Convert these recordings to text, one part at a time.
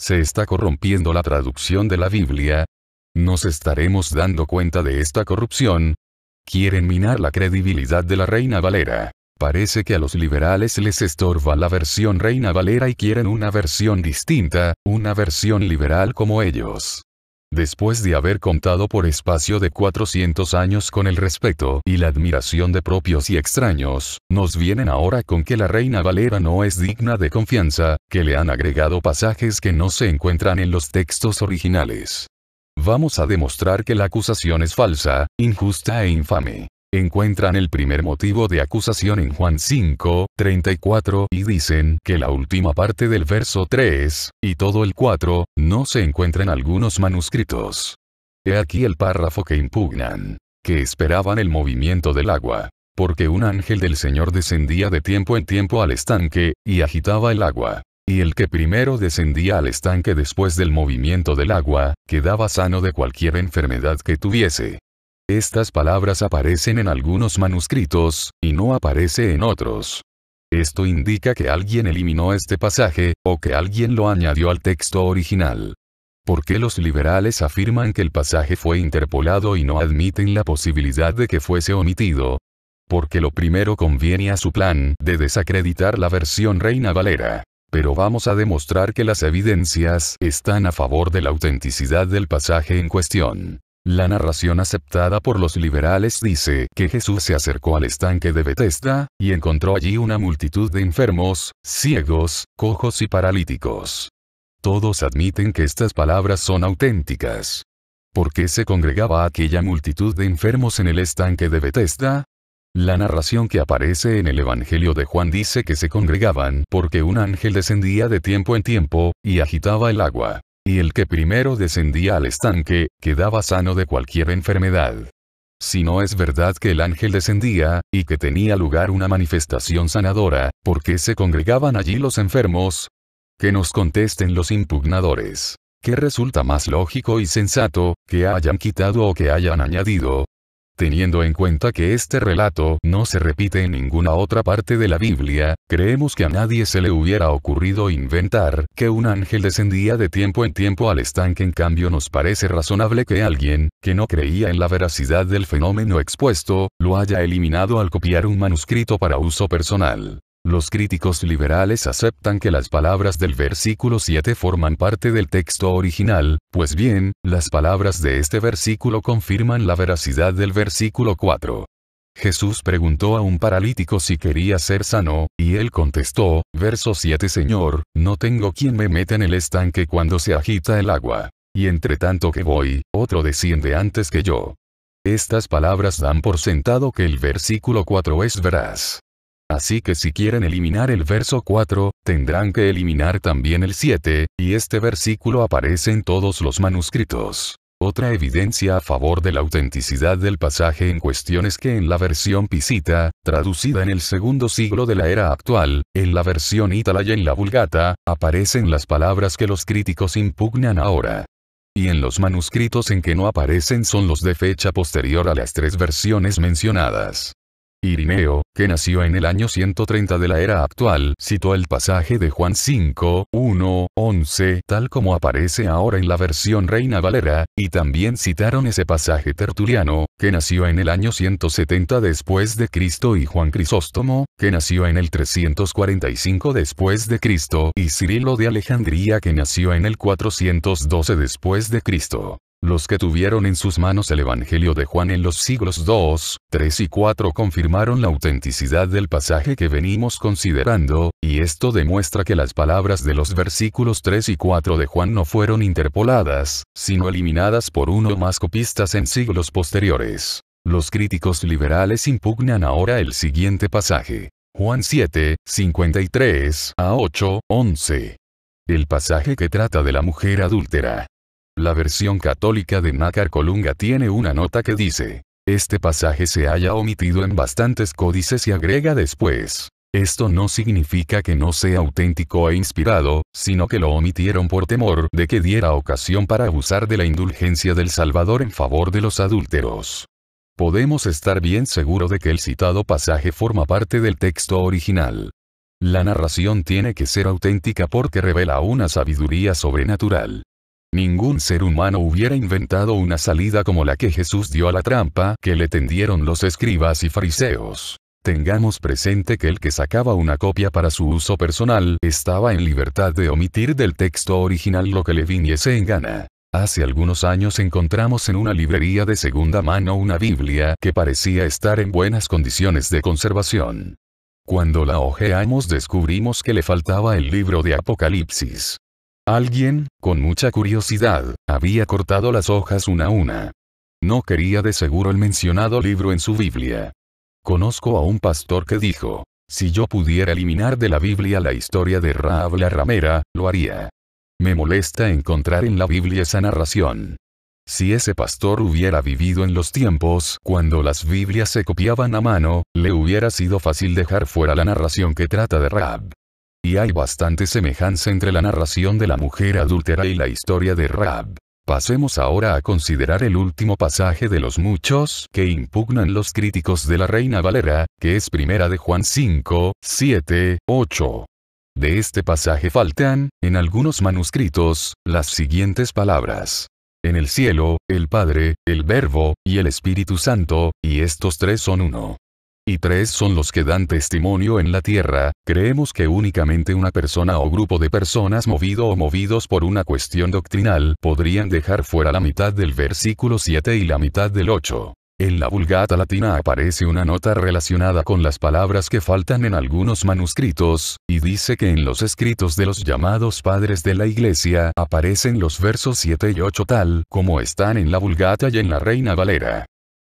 Se está corrompiendo la traducción de la Biblia. Nos estaremos dando cuenta de esta corrupción. Quieren minar la credibilidad de la Reina Valera. Parece que a los liberales les estorba la versión Reina Valera y quieren una versión distinta, una versión liberal como ellos. Después de haber contado por espacio de 400 años con el respeto y la admiración de propios y extraños, nos vienen ahora con que la reina Valera no es digna de confianza, que le han agregado pasajes que no se encuentran en los textos originales. Vamos a demostrar que la acusación es falsa, injusta e infame encuentran el primer motivo de acusación en Juan 5, 34 y dicen que la última parte del verso 3, y todo el 4, no se encuentran en algunos manuscritos. He aquí el párrafo que impugnan, que esperaban el movimiento del agua, porque un ángel del Señor descendía de tiempo en tiempo al estanque, y agitaba el agua. Y el que primero descendía al estanque después del movimiento del agua, quedaba sano de cualquier enfermedad que tuviese. Estas palabras aparecen en algunos manuscritos, y no aparece en otros. Esto indica que alguien eliminó este pasaje, o que alguien lo añadió al texto original. ¿Por qué los liberales afirman que el pasaje fue interpolado y no admiten la posibilidad de que fuese omitido? Porque lo primero conviene a su plan de desacreditar la versión Reina Valera. Pero vamos a demostrar que las evidencias están a favor de la autenticidad del pasaje en cuestión. La narración aceptada por los liberales dice que Jesús se acercó al estanque de Bethesda, y encontró allí una multitud de enfermos, ciegos, cojos y paralíticos. Todos admiten que estas palabras son auténticas. ¿Por qué se congregaba aquella multitud de enfermos en el estanque de Bethesda? La narración que aparece en el Evangelio de Juan dice que se congregaban porque un ángel descendía de tiempo en tiempo, y agitaba el agua y el que primero descendía al estanque, quedaba sano de cualquier enfermedad. Si no es verdad que el ángel descendía, y que tenía lugar una manifestación sanadora, ¿por qué se congregaban allí los enfermos? Que nos contesten los impugnadores. ¿Qué resulta más lógico y sensato, que hayan quitado o que hayan añadido, Teniendo en cuenta que este relato no se repite en ninguna otra parte de la Biblia, creemos que a nadie se le hubiera ocurrido inventar que un ángel descendía de tiempo en tiempo al estanque. En cambio nos parece razonable que alguien, que no creía en la veracidad del fenómeno expuesto, lo haya eliminado al copiar un manuscrito para uso personal. Los críticos liberales aceptan que las palabras del versículo 7 forman parte del texto original, pues bien, las palabras de este versículo confirman la veracidad del versículo 4. Jesús preguntó a un paralítico si quería ser sano, y él contestó, verso 7 Señor, no tengo quien me meta en el estanque cuando se agita el agua. Y entre tanto que voy, otro desciende antes que yo. Estas palabras dan por sentado que el versículo 4 es veraz. Así que si quieren eliminar el verso 4, tendrán que eliminar también el 7, y este versículo aparece en todos los manuscritos. Otra evidencia a favor de la autenticidad del pasaje en cuestión es que en la versión pisita, traducida en el segundo siglo de la era actual, en la versión ítala y en la vulgata, aparecen las palabras que los críticos impugnan ahora. Y en los manuscritos en que no aparecen son los de fecha posterior a las tres versiones mencionadas. Irineo, que nació en el año 130 de la era actual, citó el pasaje de Juan 5, 1, 11, tal como aparece ahora en la versión Reina Valera, y también citaron ese pasaje Tertuliano, que nació en el año 170 después de Cristo y Juan Crisóstomo, que nació en el 345 después de Cristo y Cirilo de Alejandría que nació en el 412 después de Cristo. Los que tuvieron en sus manos el Evangelio de Juan en los siglos 2, 3 y 4 confirmaron la autenticidad del pasaje que venimos considerando, y esto demuestra que las palabras de los versículos 3 y 4 de Juan no fueron interpoladas, sino eliminadas por uno o más copistas en siglos posteriores. Los críticos liberales impugnan ahora el siguiente pasaje. Juan 7, 53 a 8, 11. El pasaje que trata de la mujer adúltera. La versión católica de Nácar Colunga tiene una nota que dice, este pasaje se haya omitido en bastantes códices y agrega después, esto no significa que no sea auténtico e inspirado, sino que lo omitieron por temor de que diera ocasión para abusar de la indulgencia del Salvador en favor de los adúlteros. Podemos estar bien seguros de que el citado pasaje forma parte del texto original. La narración tiene que ser auténtica porque revela una sabiduría sobrenatural. Ningún ser humano hubiera inventado una salida como la que Jesús dio a la trampa que le tendieron los escribas y fariseos. Tengamos presente que el que sacaba una copia para su uso personal estaba en libertad de omitir del texto original lo que le viniese en gana. Hace algunos años encontramos en una librería de segunda mano una Biblia que parecía estar en buenas condiciones de conservación. Cuando la ojeamos descubrimos que le faltaba el libro de Apocalipsis. Alguien, con mucha curiosidad, había cortado las hojas una a una. No quería de seguro el mencionado libro en su Biblia. Conozco a un pastor que dijo, si yo pudiera eliminar de la Biblia la historia de Raab la ramera, lo haría. Me molesta encontrar en la Biblia esa narración. Si ese pastor hubiera vivido en los tiempos cuando las Biblias se copiaban a mano, le hubiera sido fácil dejar fuera la narración que trata de Raab hay bastante semejanza entre la narración de la mujer adúltera y la historia de Rab. Pasemos ahora a considerar el último pasaje de los muchos que impugnan los críticos de la Reina Valera, que es primera de Juan 5, 7, 8. De este pasaje faltan, en algunos manuscritos, las siguientes palabras. En el cielo, el Padre, el Verbo, y el Espíritu Santo, y estos tres son uno y tres son los que dan testimonio en la tierra, creemos que únicamente una persona o grupo de personas movido o movidos por una cuestión doctrinal podrían dejar fuera la mitad del versículo 7 y la mitad del 8. En la Vulgata Latina aparece una nota relacionada con las palabras que faltan en algunos manuscritos, y dice que en los escritos de los llamados padres de la Iglesia aparecen los versos 7 y 8 tal como están en la Vulgata y en la Reina Valera.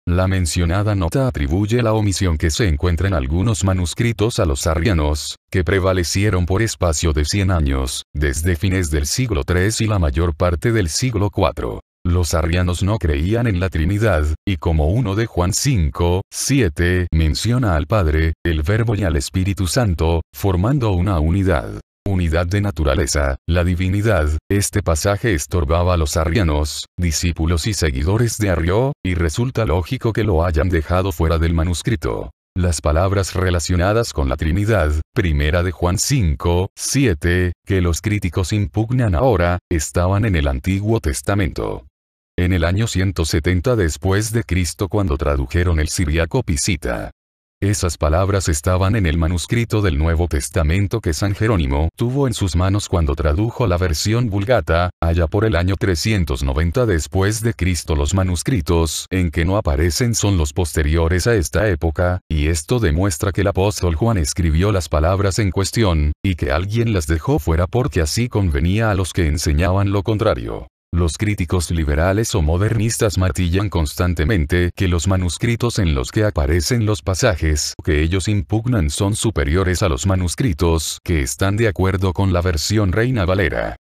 La mencionada nota atribuye la omisión que se encuentra en algunos manuscritos a los arrianos, que prevalecieron por espacio de 100 años, desde fines del siglo III y la mayor parte del siglo IV. Los arrianos no creían en la Trinidad, y como uno de Juan 5, 7 menciona al Padre, el Verbo y al Espíritu Santo, formando una unidad unidad de naturaleza, la divinidad, este pasaje estorbaba a los arrianos, discípulos y seguidores de Arrió, y resulta lógico que lo hayan dejado fuera del manuscrito. Las palabras relacionadas con la Trinidad, primera de Juan 5, 7, que los críticos impugnan ahora, estaban en el Antiguo Testamento. En el año 170 después de Cristo cuando tradujeron el siriaco Pisita, esas palabras estaban en el manuscrito del Nuevo Testamento que San Jerónimo tuvo en sus manos cuando tradujo la versión vulgata, allá por el año 390 después de Cristo. Los manuscritos en que no aparecen son los posteriores a esta época, y esto demuestra que el apóstol Juan escribió las palabras en cuestión, y que alguien las dejó fuera porque así convenía a los que enseñaban lo contrario. Los críticos liberales o modernistas martillan constantemente que los manuscritos en los que aparecen los pasajes que ellos impugnan son superiores a los manuscritos que están de acuerdo con la versión Reina Valera.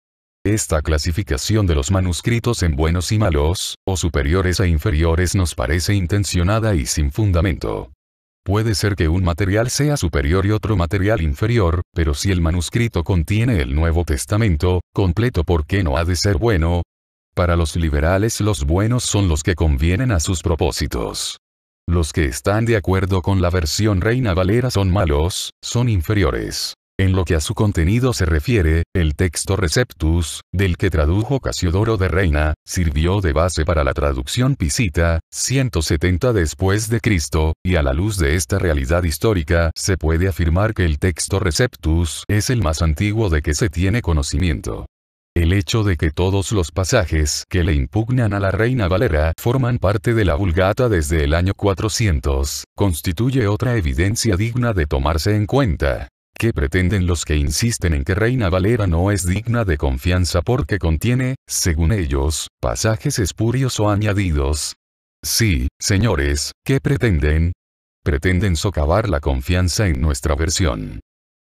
Esta clasificación de los manuscritos en buenos y malos, o superiores e inferiores nos parece intencionada y sin fundamento. Puede ser que un material sea superior y otro material inferior, pero si el manuscrito contiene el Nuevo Testamento, completo ¿por qué no ha de ser bueno? Para los liberales los buenos son los que convienen a sus propósitos. Los que están de acuerdo con la versión Reina Valera son malos, son inferiores. En lo que a su contenido se refiere, el texto Receptus, del que tradujo Casiodoro de Reina, sirvió de base para la traducción Pisita, 170 después de Cristo, y a la luz de esta realidad histórica se puede afirmar que el texto Receptus es el más antiguo de que se tiene conocimiento. El hecho de que todos los pasajes que le impugnan a la reina Valera forman parte de la Vulgata desde el año 400, constituye otra evidencia digna de tomarse en cuenta. ¿Qué pretenden los que insisten en que Reina Valera no es digna de confianza porque contiene, según ellos, pasajes espurios o añadidos? Sí, señores, ¿qué pretenden? Pretenden socavar la confianza en nuestra versión.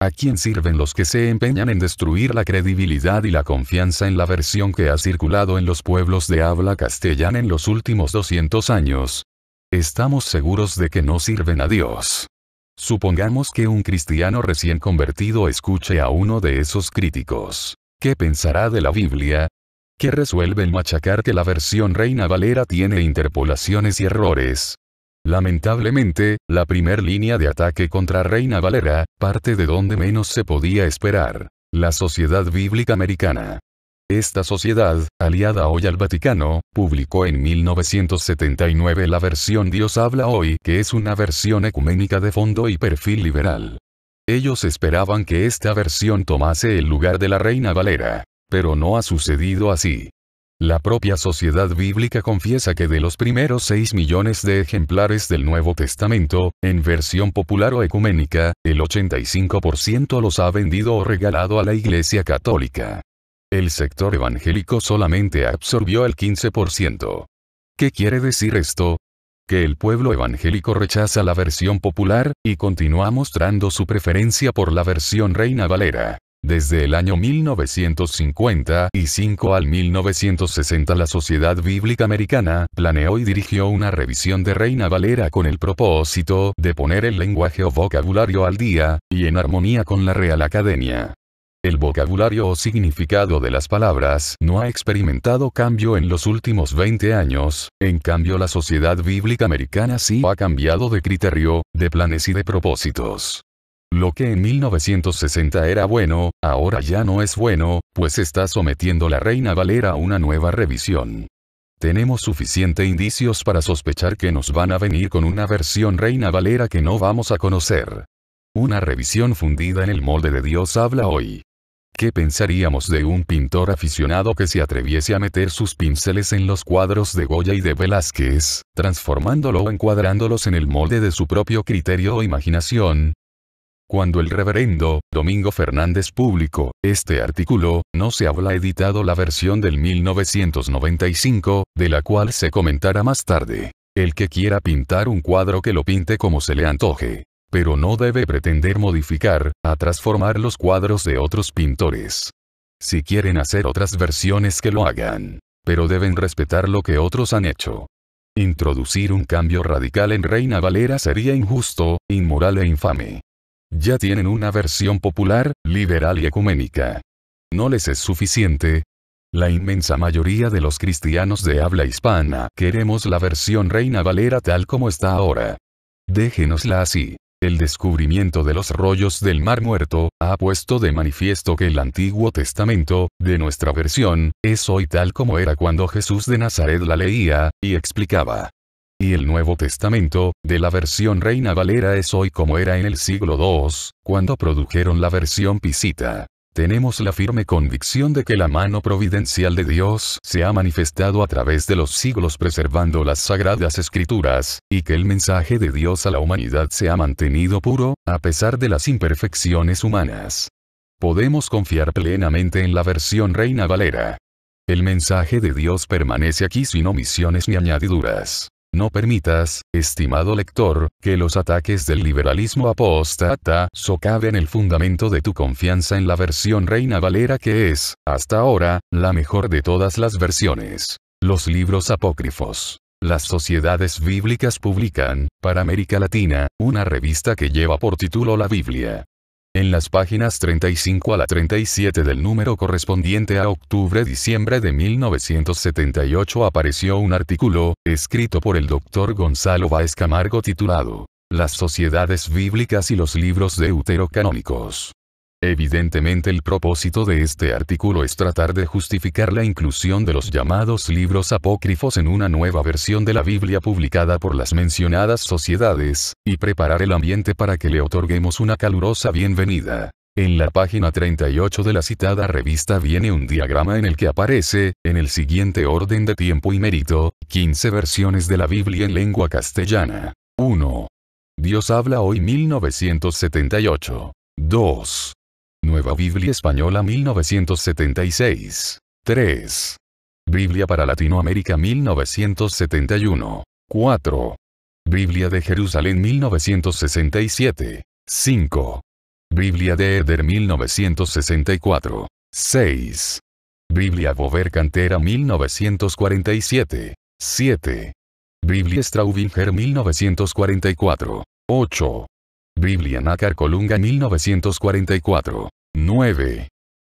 ¿A quién sirven los que se empeñan en destruir la credibilidad y la confianza en la versión que ha circulado en los pueblos de habla castellana en los últimos 200 años? Estamos seguros de que no sirven a Dios. Supongamos que un cristiano recién convertido escuche a uno de esos críticos. ¿Qué pensará de la Biblia? Que resuelven machacar que la versión Reina Valera tiene interpolaciones y errores, Lamentablemente, la primer línea de ataque contra Reina Valera, parte de donde menos se podía esperar. La Sociedad Bíblica Americana. Esta sociedad, aliada hoy al Vaticano, publicó en 1979 la versión Dios habla hoy, que es una versión ecuménica de fondo y perfil liberal. Ellos esperaban que esta versión tomase el lugar de la Reina Valera. Pero no ha sucedido así. La propia sociedad bíblica confiesa que de los primeros 6 millones de ejemplares del Nuevo Testamento, en versión popular o ecuménica, el 85% los ha vendido o regalado a la Iglesia Católica. El sector evangélico solamente absorbió el 15%. ¿Qué quiere decir esto? Que el pueblo evangélico rechaza la versión popular, y continúa mostrando su preferencia por la versión Reina Valera. Desde el año 1955 al 1960 la Sociedad Bíblica Americana planeó y dirigió una revisión de Reina Valera con el propósito de poner el lenguaje o vocabulario al día, y en armonía con la Real Academia. El vocabulario o significado de las palabras no ha experimentado cambio en los últimos 20 años, en cambio la sociedad bíblica americana sí ha cambiado de criterio, de planes y de propósitos. Lo que en 1960 era bueno, ahora ya no es bueno, pues está sometiendo la Reina Valera a una nueva revisión. Tenemos suficiente indicios para sospechar que nos van a venir con una versión Reina Valera que no vamos a conocer. Una revisión fundida en el molde de Dios habla hoy. ¿Qué pensaríamos de un pintor aficionado que se atreviese a meter sus pinceles en los cuadros de Goya y de Velázquez, transformándolo o encuadrándolos en el molde de su propio criterio o imaginación, cuando el reverendo Domingo Fernández publicó este artículo, no se habla editado la versión del 1995, de la cual se comentará más tarde. El que quiera pintar un cuadro que lo pinte como se le antoje. Pero no debe pretender modificar, a transformar los cuadros de otros pintores. Si quieren hacer otras versiones que lo hagan. Pero deben respetar lo que otros han hecho. Introducir un cambio radical en Reina Valera sería injusto, inmoral e infame. Ya tienen una versión popular, liberal y ecuménica. ¿No les es suficiente? La inmensa mayoría de los cristianos de habla hispana queremos la versión Reina Valera tal como está ahora. Déjenosla así. El descubrimiento de los rollos del Mar Muerto ha puesto de manifiesto que el Antiguo Testamento, de nuestra versión, es hoy tal como era cuando Jesús de Nazaret la leía y explicaba y el Nuevo Testamento, de la versión Reina Valera es hoy como era en el siglo II, cuando produjeron la versión Pisita. Tenemos la firme convicción de que la mano providencial de Dios se ha manifestado a través de los siglos preservando las sagradas escrituras, y que el mensaje de Dios a la humanidad se ha mantenido puro, a pesar de las imperfecciones humanas. Podemos confiar plenamente en la versión Reina Valera. El mensaje de Dios permanece aquí sin omisiones ni añadiduras. No permitas, estimado lector, que los ataques del liberalismo apostata socaven el fundamento de tu confianza en la versión Reina Valera que es, hasta ahora, la mejor de todas las versiones. Los libros apócrifos. Las sociedades bíblicas publican, para América Latina, una revista que lleva por título La Biblia. En las páginas 35 a la 37 del número correspondiente a octubre-diciembre de 1978 apareció un artículo, escrito por el doctor Gonzalo Báez Camargo titulado Las sociedades bíblicas y los libros deuterocanónicos. Evidentemente el propósito de este artículo es tratar de justificar la inclusión de los llamados libros apócrifos en una nueva versión de la Biblia publicada por las mencionadas sociedades, y preparar el ambiente para que le otorguemos una calurosa bienvenida. En la página 38 de la citada revista viene un diagrama en el que aparece, en el siguiente orden de tiempo y mérito, 15 versiones de la Biblia en lengua castellana. 1. Dios habla hoy 1978. 2. Nueva Biblia Española 1976. 3. Biblia para Latinoamérica 1971. 4. Biblia de Jerusalén 1967. 5. Biblia de Eder 1964. 6. Biblia Bover Cantera 1947. 7. Biblia Straubinger 1944. 8. Biblia Nácar Colunga 1944. 9.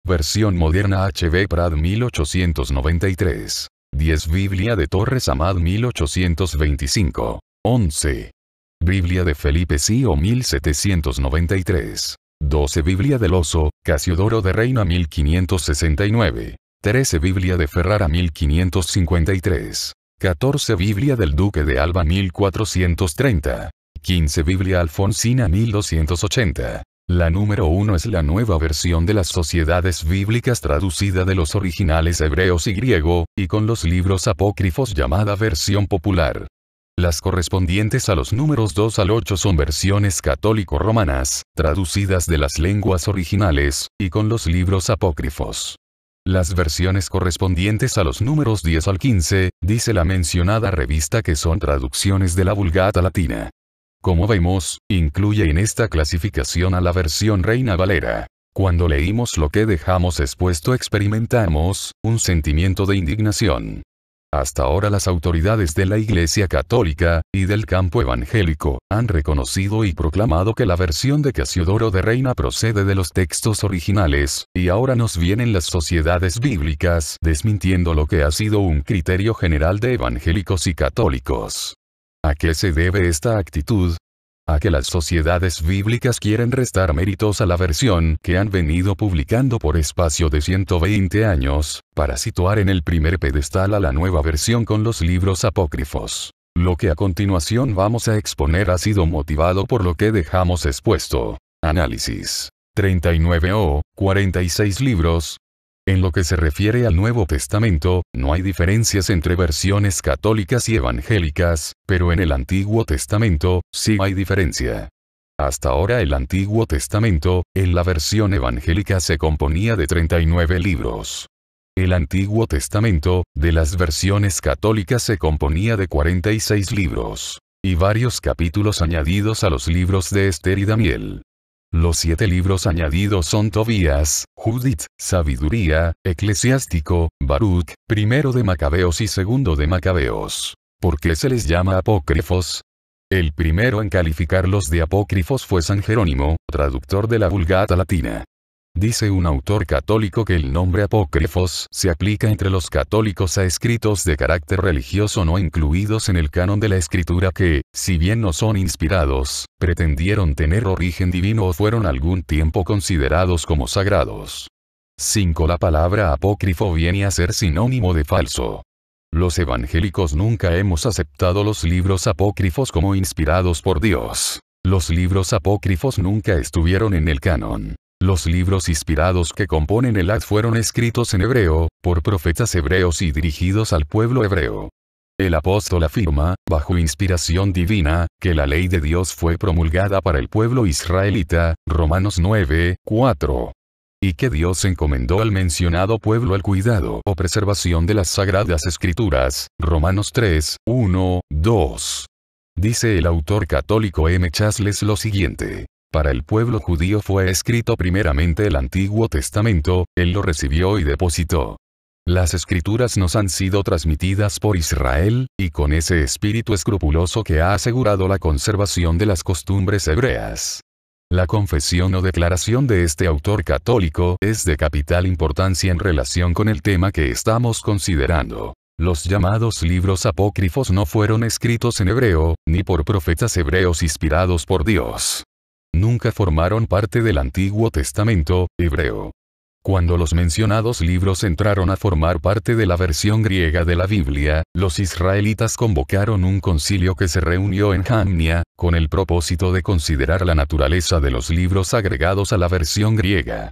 Versión moderna HB Prad 1893. 10 Biblia de Torres Amad 1825. 11. Biblia de Felipe Sío 1793. 12 Biblia del Oso, Casiodoro de Reina 1569. 13 Biblia de Ferrara 1553. 14 Biblia del Duque de Alba 1430. 15 Biblia Alfonsina 1280. La número 1 es la nueva versión de las sociedades bíblicas traducida de los originales hebreos y griego, y con los libros apócrifos llamada versión popular. Las correspondientes a los números 2 al 8 son versiones católico-romanas, traducidas de las lenguas originales, y con los libros apócrifos. Las versiones correspondientes a los números 10 al 15, dice la mencionada revista que son traducciones de la Vulgata latina. Como vemos, incluye en esta clasificación a la versión Reina Valera. Cuando leímos lo que dejamos expuesto experimentamos, un sentimiento de indignación. Hasta ahora las autoridades de la Iglesia Católica, y del campo evangélico, han reconocido y proclamado que la versión de Casiodoro de Reina procede de los textos originales, y ahora nos vienen las sociedades bíblicas desmintiendo lo que ha sido un criterio general de evangélicos y católicos. ¿A qué se debe esta actitud? a que las sociedades bíblicas quieren restar méritos a la versión que han venido publicando por espacio de 120 años, para situar en el primer pedestal a la nueva versión con los libros apócrifos. Lo que a continuación vamos a exponer ha sido motivado por lo que dejamos expuesto. Análisis. 39 o 46 libros, en lo que se refiere al Nuevo Testamento, no hay diferencias entre versiones católicas y evangélicas, pero en el Antiguo Testamento, sí hay diferencia. Hasta ahora el Antiguo Testamento, en la versión evangélica se componía de 39 libros. El Antiguo Testamento, de las versiones católicas se componía de 46 libros. Y varios capítulos añadidos a los libros de Esther y Daniel. Los siete libros añadidos son Tobías, Judith, Sabiduría, Eclesiástico, Baruch, Primero de Macabeos y Segundo de Macabeos. ¿Por qué se les llama apócrifos? El primero en calificarlos de apócrifos fue San Jerónimo, traductor de la Vulgata Latina. Dice un autor católico que el nombre apócrifos se aplica entre los católicos a escritos de carácter religioso no incluidos en el canon de la escritura que, si bien no son inspirados, pretendieron tener origen divino o fueron algún tiempo considerados como sagrados. 5. La palabra apócrifo viene a ser sinónimo de falso. Los evangélicos nunca hemos aceptado los libros apócrifos como inspirados por Dios. Los libros apócrifos nunca estuvieron en el canon. Los libros inspirados que componen el Ad fueron escritos en hebreo, por profetas hebreos y dirigidos al pueblo hebreo. El apóstol afirma, bajo inspiración divina, que la ley de Dios fue promulgada para el pueblo israelita, Romanos 9, 4. Y que Dios encomendó al mencionado pueblo el cuidado o preservación de las sagradas escrituras, Romanos 3, 1, 2. Dice el autor católico M. Chasles lo siguiente. Para el pueblo judío fue escrito primeramente el Antiguo Testamento, él lo recibió y depositó. Las escrituras nos han sido transmitidas por Israel, y con ese espíritu escrupuloso que ha asegurado la conservación de las costumbres hebreas. La confesión o declaración de este autor católico es de capital importancia en relación con el tema que estamos considerando. Los llamados libros apócrifos no fueron escritos en hebreo, ni por profetas hebreos inspirados por Dios nunca formaron parte del Antiguo Testamento, hebreo. Cuando los mencionados libros entraron a formar parte de la versión griega de la Biblia, los israelitas convocaron un concilio que se reunió en Jamnia, con el propósito de considerar la naturaleza de los libros agregados a la versión griega.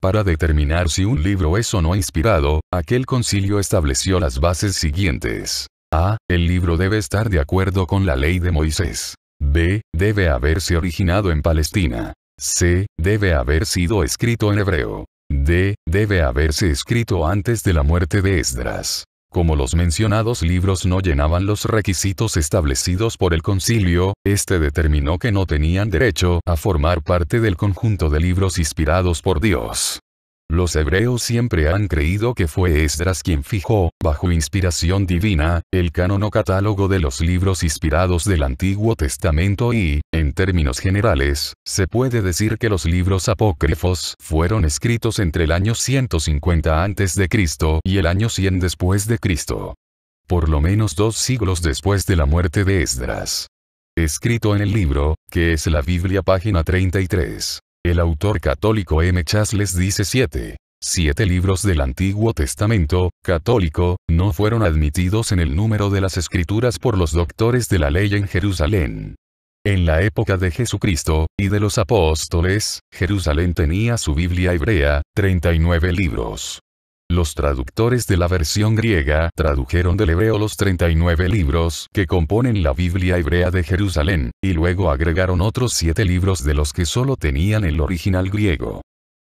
Para determinar si un libro es o no inspirado, aquel concilio estableció las bases siguientes. A. El libro debe estar de acuerdo con la ley de Moisés. B. Debe haberse originado en Palestina. C. Debe haber sido escrito en hebreo. D. Debe haberse escrito antes de la muerte de Esdras. Como los mencionados libros no llenaban los requisitos establecidos por el concilio, este determinó que no tenían derecho a formar parte del conjunto de libros inspirados por Dios. Los hebreos siempre han creído que fue Esdras quien fijó, bajo inspiración divina, el canon o catálogo de los libros inspirados del Antiguo Testamento y, en términos generales, se puede decir que los libros apócrifos fueron escritos entre el año 150 a.C. y el año 100 después de Cristo. Por lo menos dos siglos después de la muerte de Esdras. Escrito en el libro, que es la Biblia página 33. El autor católico M. Chasles dice 7. Siete libros del Antiguo Testamento, católico, no fueron admitidos en el número de las escrituras por los doctores de la ley en Jerusalén. En la época de Jesucristo, y de los apóstoles, Jerusalén tenía su Biblia hebrea, 39 libros. Los traductores de la versión griega tradujeron del hebreo los 39 libros que componen la Biblia hebrea de Jerusalén, y luego agregaron otros siete libros de los que solo tenían el original griego.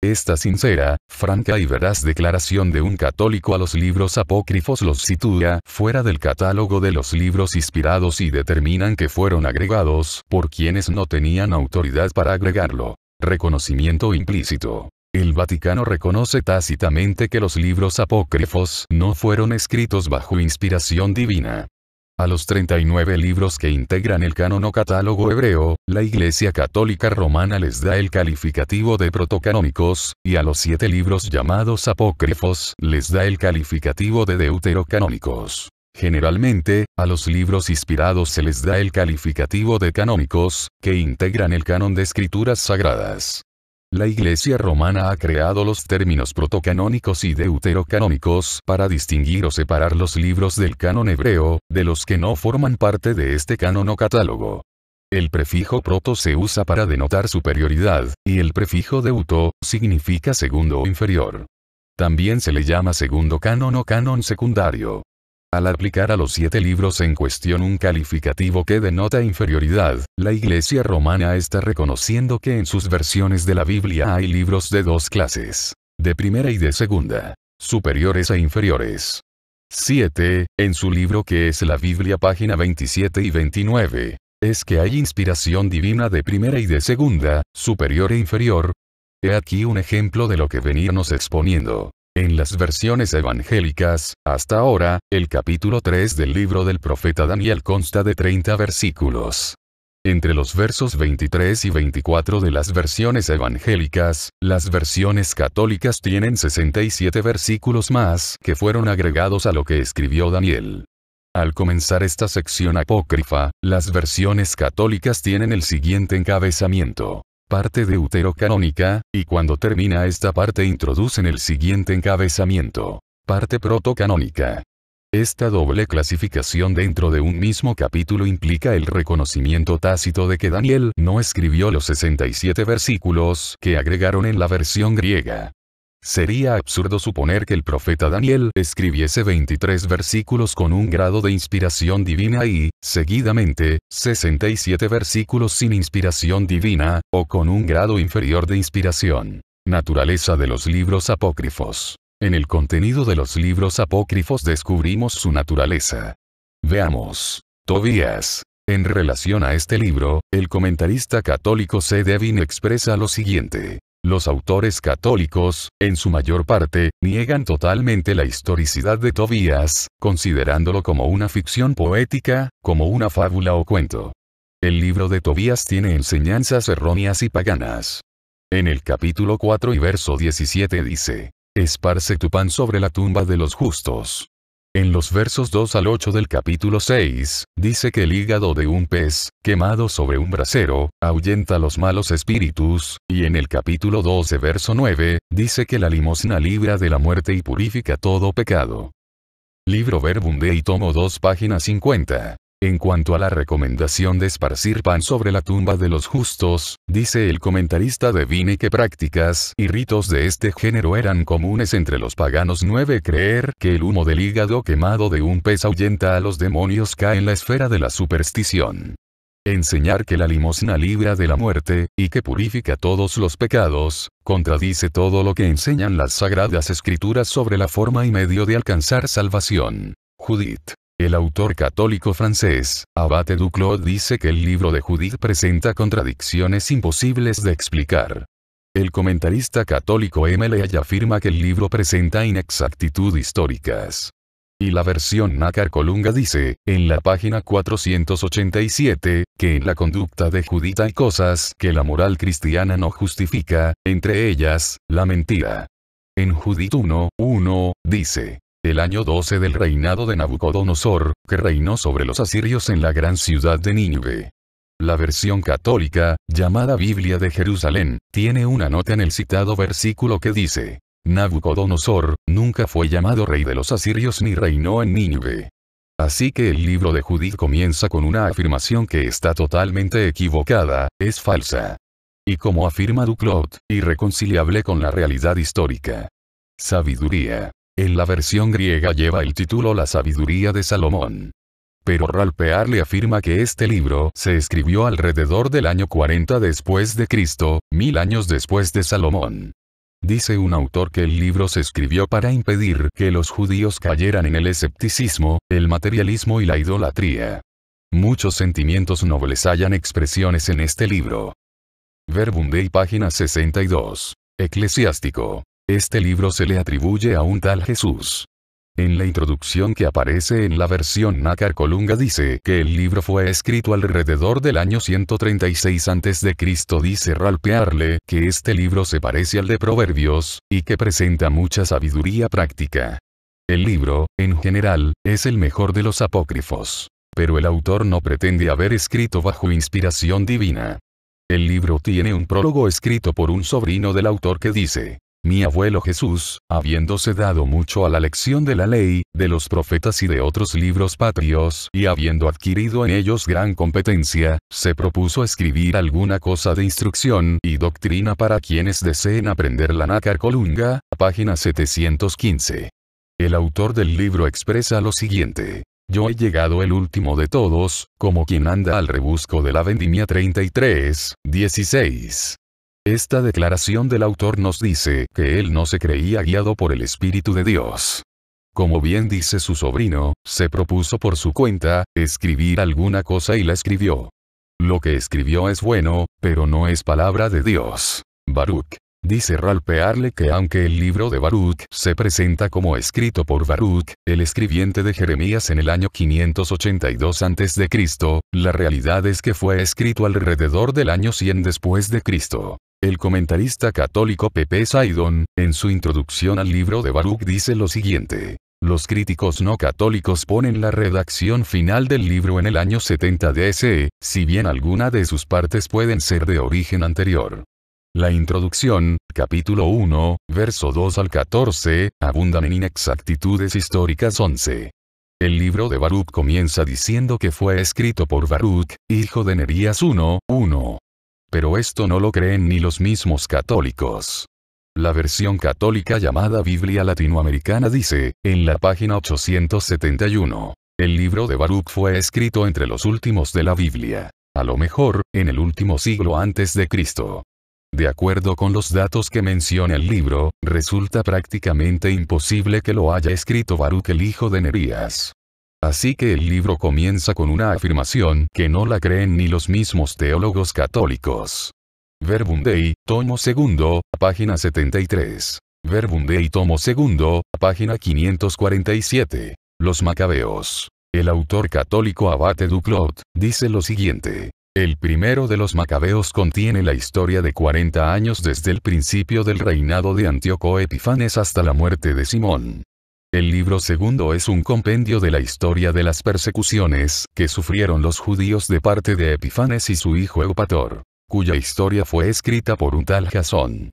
Esta sincera, franca y veraz declaración de un católico a los libros apócrifos los sitúa fuera del catálogo de los libros inspirados y determinan que fueron agregados por quienes no tenían autoridad para agregarlo. Reconocimiento implícito. El Vaticano reconoce tácitamente que los libros apócrifos no fueron escritos bajo inspiración divina. A los 39 libros que integran el o catálogo hebreo, la Iglesia Católica Romana les da el calificativo de protocanónicos, y a los siete libros llamados apócrifos les da el calificativo de deuterocanónicos. Generalmente, a los libros inspirados se les da el calificativo de canónicos, que integran el canon de escrituras sagradas. La Iglesia romana ha creado los términos protocanónicos y deuterocanónicos para distinguir o separar los libros del canon hebreo, de los que no forman parte de este canon o catálogo. El prefijo proto se usa para denotar superioridad, y el prefijo deuto, significa segundo o inferior. También se le llama segundo canon o canon secundario. Al aplicar a los siete libros en cuestión un calificativo que denota inferioridad, la Iglesia romana está reconociendo que en sus versiones de la Biblia hay libros de dos clases, de primera y de segunda, superiores e inferiores. 7. En su libro que es la Biblia página 27 y 29, es que hay inspiración divina de primera y de segunda, superior e inferior. He aquí un ejemplo de lo que veníamos exponiendo. En las versiones evangélicas, hasta ahora, el capítulo 3 del libro del profeta Daniel consta de 30 versículos. Entre los versos 23 y 24 de las versiones evangélicas, las versiones católicas tienen 67 versículos más que fueron agregados a lo que escribió Daniel. Al comenzar esta sección apócrifa, las versiones católicas tienen el siguiente encabezamiento parte de deutero-canónica, y cuando termina esta parte introducen el siguiente encabezamiento. Parte protocanónica. Esta doble clasificación dentro de un mismo capítulo implica el reconocimiento tácito de que Daniel no escribió los 67 versículos que agregaron en la versión griega. Sería absurdo suponer que el profeta Daniel escribiese 23 versículos con un grado de inspiración divina y, seguidamente, 67 versículos sin inspiración divina, o con un grado inferior de inspiración. Naturaleza de los libros apócrifos. En el contenido de los libros apócrifos descubrimos su naturaleza. Veamos. Tobías. En relación a este libro, el comentarista católico C. Devin expresa lo siguiente. Los autores católicos, en su mayor parte, niegan totalmente la historicidad de Tobías, considerándolo como una ficción poética, como una fábula o cuento. El libro de Tobías tiene enseñanzas erróneas y paganas. En el capítulo 4 y verso 17 dice, Esparce tu pan sobre la tumba de los justos. En los versos 2 al 8 del capítulo 6, dice que el hígado de un pez, quemado sobre un brasero, ahuyenta los malos espíritus, y en el capítulo 12 verso 9, dice que la limosna libra de la muerte y purifica todo pecado. Libro Verbum y tomo 2 página 50. En cuanto a la recomendación de esparcir pan sobre la tumba de los justos, dice el comentarista de Vini que prácticas y ritos de este género eran comunes entre los paganos 9. Creer que el humo del hígado quemado de un pez ahuyenta a los demonios cae en la esfera de la superstición. Enseñar que la limosna libra de la muerte, y que purifica todos los pecados, contradice todo lo que enseñan las sagradas escrituras sobre la forma y medio de alcanzar salvación. Judith. El autor católico francés, Abate Duclos dice que el libro de Judith presenta contradicciones imposibles de explicar. El comentarista católico M. Leay afirma que el libro presenta inexactitud históricas. Y la versión Nácar Colunga dice, en la página 487, que en la conducta de Judith hay cosas que la moral cristiana no justifica, entre ellas, la mentira. En Judith 1, 1, dice, el año 12 del reinado de Nabucodonosor, que reinó sobre los asirios en la gran ciudad de Nínive. La versión católica, llamada Biblia de Jerusalén, tiene una nota en el citado versículo que dice, Nabucodonosor, nunca fue llamado rey de los asirios ni reinó en Nínive. Así que el libro de Judith comienza con una afirmación que está totalmente equivocada, es falsa. Y como afirma Duclot, irreconciliable con la realidad histórica. Sabiduría. En la versión griega lleva el título La sabiduría de Salomón. Pero Ralpear le afirma que este libro se escribió alrededor del año 40 después de Cristo, mil años después de Salomón. Dice un autor que el libro se escribió para impedir que los judíos cayeran en el escepticismo, el materialismo y la idolatría. Muchos sentimientos nobles hallan expresiones en este libro. Verbum página 62. Eclesiástico. Este libro se le atribuye a un tal Jesús. En la introducción que aparece en la versión Nácar Colunga dice que el libro fue escrito alrededor del año 136 a.C. Dice Ralpearle que este libro se parece al de Proverbios, y que presenta mucha sabiduría práctica. El libro, en general, es el mejor de los apócrifos. Pero el autor no pretende haber escrito bajo inspiración divina. El libro tiene un prólogo escrito por un sobrino del autor que dice, mi abuelo Jesús, habiéndose dado mucho a la lección de la ley, de los profetas y de otros libros patrios, y habiendo adquirido en ellos gran competencia, se propuso escribir alguna cosa de instrucción y doctrina para quienes deseen aprender la nácar colunga, página 715. El autor del libro expresa lo siguiente. Yo he llegado el último de todos, como quien anda al rebusco de la vendimia 33, 16. Esta declaración del autor nos dice que él no se creía guiado por el Espíritu de Dios. Como bien dice su sobrino, se propuso por su cuenta, escribir alguna cosa y la escribió. Lo que escribió es bueno, pero no es palabra de Dios. Baruch. Dice Ralpearle que aunque el libro de Baruch se presenta como escrito por Baruch, el escribiente de Jeremías en el año 582 a.C., la realidad es que fue escrito alrededor del año 100 después de Cristo. El comentarista católico Pepe Saidon, en su introducción al libro de Baruch dice lo siguiente. Los críticos no católicos ponen la redacción final del libro en el año 70 d.C., si bien alguna de sus partes pueden ser de origen anterior. La introducción, capítulo 1, verso 2 al 14, abundan en inexactitudes históricas 11. El libro de Baruch comienza diciendo que fue escrito por Baruch, hijo de Nerías 1, 1 pero esto no lo creen ni los mismos católicos. La versión católica llamada Biblia Latinoamericana dice, en la página 871, el libro de Baruch fue escrito entre los últimos de la Biblia, a lo mejor, en el último siglo antes de Cristo. De acuerdo con los datos que menciona el libro, resulta prácticamente imposible que lo haya escrito Baruch el hijo de Nerías. Así que el libro comienza con una afirmación que no la creen ni los mismos teólogos católicos. Verbum tomo segundo, página 73. Verbum tomo segundo, página 547. Los Macabeos. El autor católico Abate Duclot, dice lo siguiente. El primero de los Macabeos contiene la historia de 40 años desde el principio del reinado de Antíoco Epifanes hasta la muerte de Simón. El libro segundo es un compendio de la historia de las persecuciones que sufrieron los judíos de parte de Epifanes y su hijo Eupator, cuya historia fue escrita por un tal Jasón.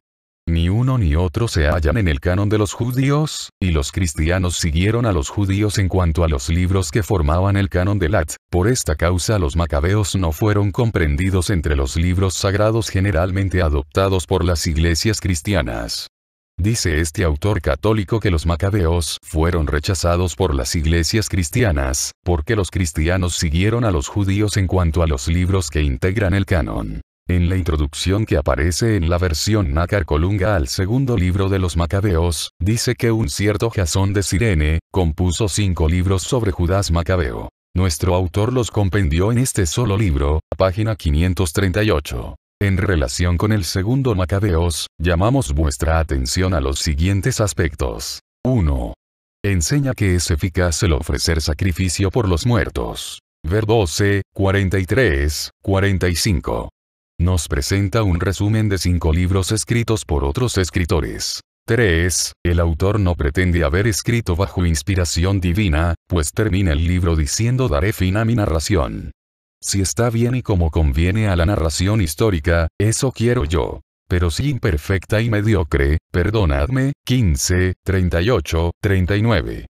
Ni uno ni otro se hallan en el canon de los judíos, y los cristianos siguieron a los judíos en cuanto a los libros que formaban el canon de Lat, por esta causa los macabeos no fueron comprendidos entre los libros sagrados generalmente adoptados por las iglesias cristianas. Dice este autor católico que los macabeos fueron rechazados por las iglesias cristianas, porque los cristianos siguieron a los judíos en cuanto a los libros que integran el canon. En la introducción que aparece en la versión Nácar Colunga al segundo libro de los Macabeos, dice que un cierto Jasón de Sirene, compuso cinco libros sobre Judas Macabeo. Nuestro autor los compendió en este solo libro, página 538. En relación con el segundo Macabeos, llamamos vuestra atención a los siguientes aspectos. 1. Enseña que es eficaz el ofrecer sacrificio por los muertos. Ver 12, 43, 45. Nos presenta un resumen de cinco libros escritos por otros escritores. 3. El autor no pretende haber escrito bajo inspiración divina, pues termina el libro diciendo daré fin a mi narración. Si está bien y como conviene a la narración histórica, eso quiero yo. Pero si imperfecta y mediocre, perdonadme, 15, 38, 39.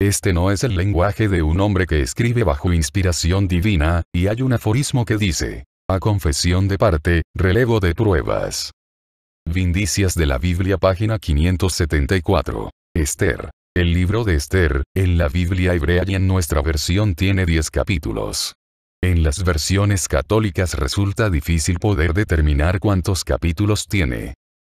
Este no es el lenguaje de un hombre que escribe bajo inspiración divina, y hay un aforismo que dice, a confesión de parte, relevo de pruebas. Vindicias de la Biblia página 574. Esther. El libro de Esther, en la Biblia hebrea y en nuestra versión tiene 10 capítulos. En las versiones católicas resulta difícil poder determinar cuántos capítulos tiene.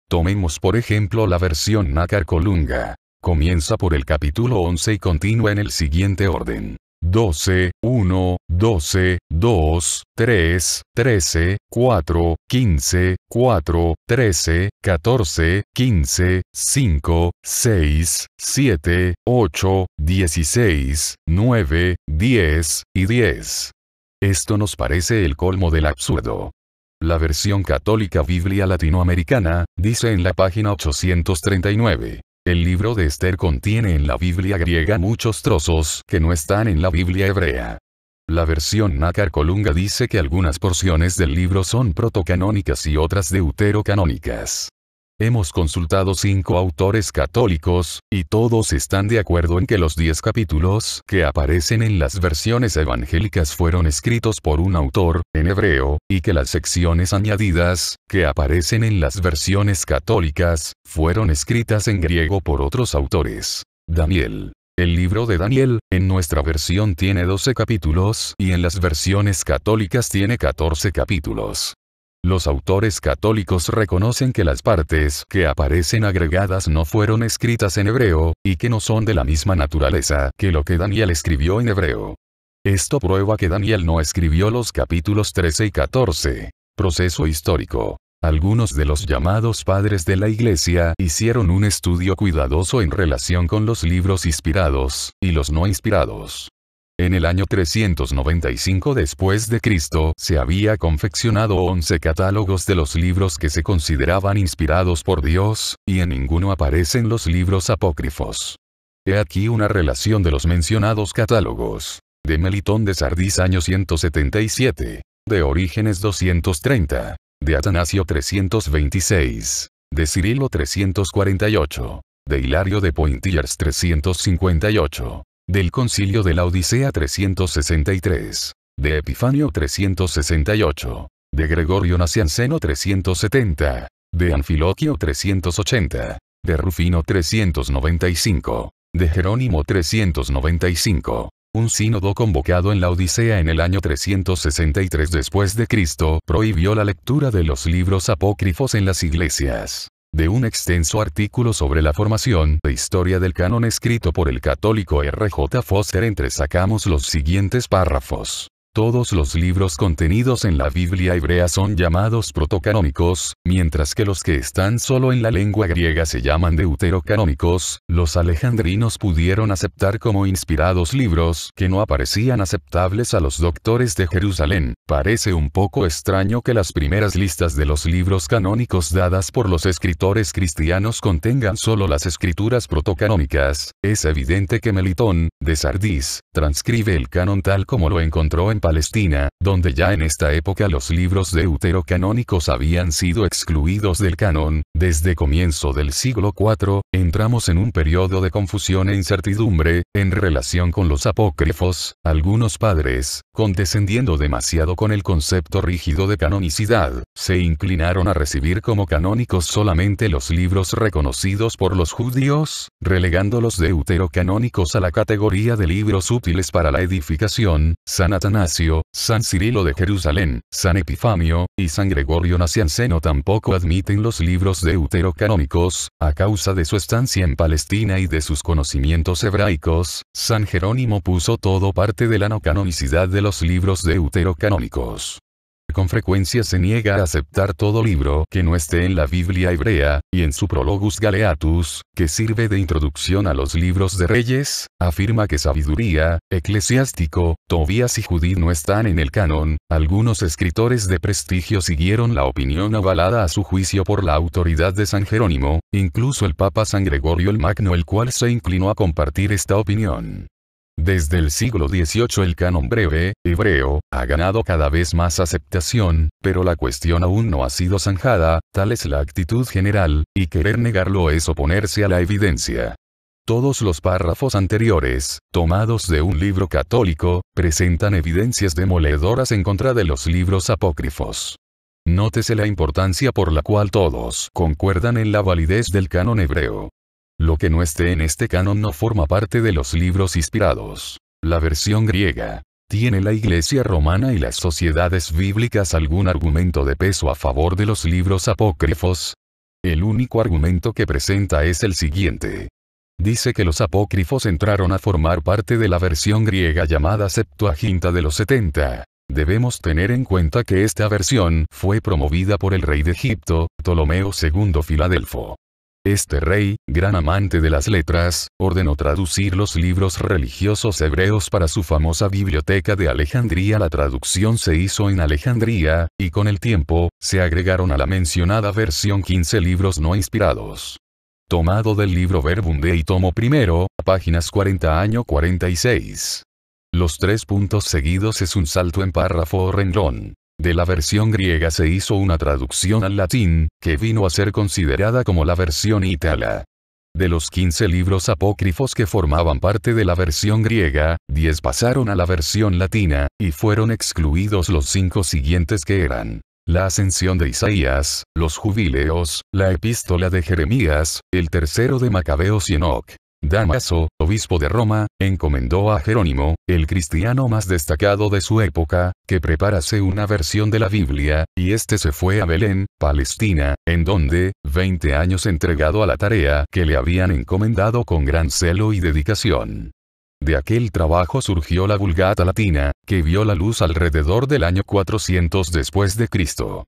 Tomemos por ejemplo la versión Nácar Colunga. Comienza por el capítulo 11 y continúa en el siguiente orden. 12, 1, 12, 2, 3, 13, 4, 15, 4, 13, 14, 15, 5, 6, 7, 8, 16, 9, 10, y 10. Esto nos parece el colmo del absurdo. La versión católica Biblia latinoamericana, dice en la página 839. El libro de Esther contiene en la Biblia griega muchos trozos que no están en la Biblia hebrea. La versión Nácar Colunga dice que algunas porciones del libro son protocanónicas y otras deuterocanónicas. Hemos consultado cinco autores católicos, y todos están de acuerdo en que los diez capítulos que aparecen en las versiones evangélicas fueron escritos por un autor, en hebreo, y que las secciones añadidas, que aparecen en las versiones católicas, fueron escritas en griego por otros autores. Daniel. El libro de Daniel, en nuestra versión tiene 12 capítulos y en las versiones católicas tiene 14 capítulos. Los autores católicos reconocen que las partes que aparecen agregadas no fueron escritas en hebreo, y que no son de la misma naturaleza que lo que Daniel escribió en hebreo. Esto prueba que Daniel no escribió los capítulos 13 y 14. Proceso histórico. Algunos de los llamados padres de la Iglesia hicieron un estudio cuidadoso en relación con los libros inspirados y los no inspirados. En el año 395 después de Cristo se había confeccionado 11 catálogos de los libros que se consideraban inspirados por Dios, y en ninguno aparecen los libros apócrifos. He aquí una relación de los mencionados catálogos. De Melitón de Sardis año 177. De Orígenes 230. De Atanasio 326. De Cirilo 348. De Hilario de Pointillers 358 del Concilio de la Odisea 363, de Epifanio 368, de Gregorio Nacianceno 370, de Anfiloquio 380, de Rufino 395, de Jerónimo 395. Un sínodo convocado en la Odisea en el año 363 después de Cristo prohibió la lectura de los libros apócrifos en las iglesias de un extenso artículo sobre la formación e historia del canon escrito por el católico R. J. Foster entre sacamos los siguientes párrafos. Todos los libros contenidos en la Biblia hebrea son llamados protocanónicos, mientras que los que están solo en la lengua griega se llaman deuterocanónicos. Los alejandrinos pudieron aceptar como inspirados libros que no aparecían aceptables a los doctores de Jerusalén. Parece un poco extraño que las primeras listas de los libros canónicos dadas por los escritores cristianos contengan solo las escrituras protocanónicas. Es evidente que Melitón, de Sardis, transcribe el canon tal como lo encontró en Palestina, donde ya en esta época los libros deuterocanónicos habían sido excluidos del canon, desde comienzo del siglo IV, entramos en un periodo de confusión e incertidumbre, en relación con los apócrifos, algunos padres, condescendiendo demasiado con el concepto rígido de canonicidad, se inclinaron a recibir como canónicos solamente los libros reconocidos por los judíos, relegando los deuterocanónicos a la categoría de libros útiles para la edificación, San San Cirilo de Jerusalén, San Epifanio, y San Gregorio Nacianceno tampoco admiten los libros deuterocanónicos, a causa de su estancia en Palestina y de sus conocimientos hebraicos, San Jerónimo puso todo parte de la no canonicidad de los libros deuterocanónicos. Con frecuencia se niega a aceptar todo libro que no esté en la Biblia hebrea, y en su Prologus Galeatus, que sirve de introducción a los libros de reyes, afirma que sabiduría, eclesiástico, Tobías y Judí no están en el canon. Algunos escritores de prestigio siguieron la opinión avalada a su juicio por la autoridad de San Jerónimo, incluso el Papa San Gregorio el Magno el cual se inclinó a compartir esta opinión. Desde el siglo XVIII el canon breve, hebreo, ha ganado cada vez más aceptación, pero la cuestión aún no ha sido zanjada, tal es la actitud general, y querer negarlo es oponerse a la evidencia. Todos los párrafos anteriores, tomados de un libro católico, presentan evidencias demoledoras en contra de los libros apócrifos. Nótese la importancia por la cual todos concuerdan en la validez del canon hebreo. Lo que no esté en este canon no forma parte de los libros inspirados. La versión griega. ¿Tiene la Iglesia romana y las sociedades bíblicas algún argumento de peso a favor de los libros apócrifos? El único argumento que presenta es el siguiente. Dice que los apócrifos entraron a formar parte de la versión griega llamada Septuaginta de los 70. Debemos tener en cuenta que esta versión fue promovida por el rey de Egipto, Ptolomeo II Filadelfo. Este rey, gran amante de las letras, ordenó traducir los libros religiosos hebreos para su famosa biblioteca de Alejandría. La traducción se hizo en Alejandría, y con el tiempo, se agregaron a la mencionada versión 15 libros no inspirados. Tomado del libro Verbum y tomo primero, páginas 40 año 46. Los tres puntos seguidos es un salto en párrafo o renglón. De la versión griega se hizo una traducción al latín, que vino a ser considerada como la versión ítala. De los 15 libros apócrifos que formaban parte de la versión griega, 10 pasaron a la versión latina, y fueron excluidos los cinco siguientes que eran la ascensión de Isaías, los jubileos, la epístola de Jeremías, el tercero de Macabeos y Enoch. Damaso, obispo de Roma, encomendó a Jerónimo, el cristiano más destacado de su época, que preparase una versión de la Biblia, y este se fue a Belén, Palestina, en donde, 20 años entregado a la tarea que le habían encomendado con gran celo y dedicación. De aquel trabajo surgió la Vulgata Latina, que vio la luz alrededor del año 400 después de Cristo.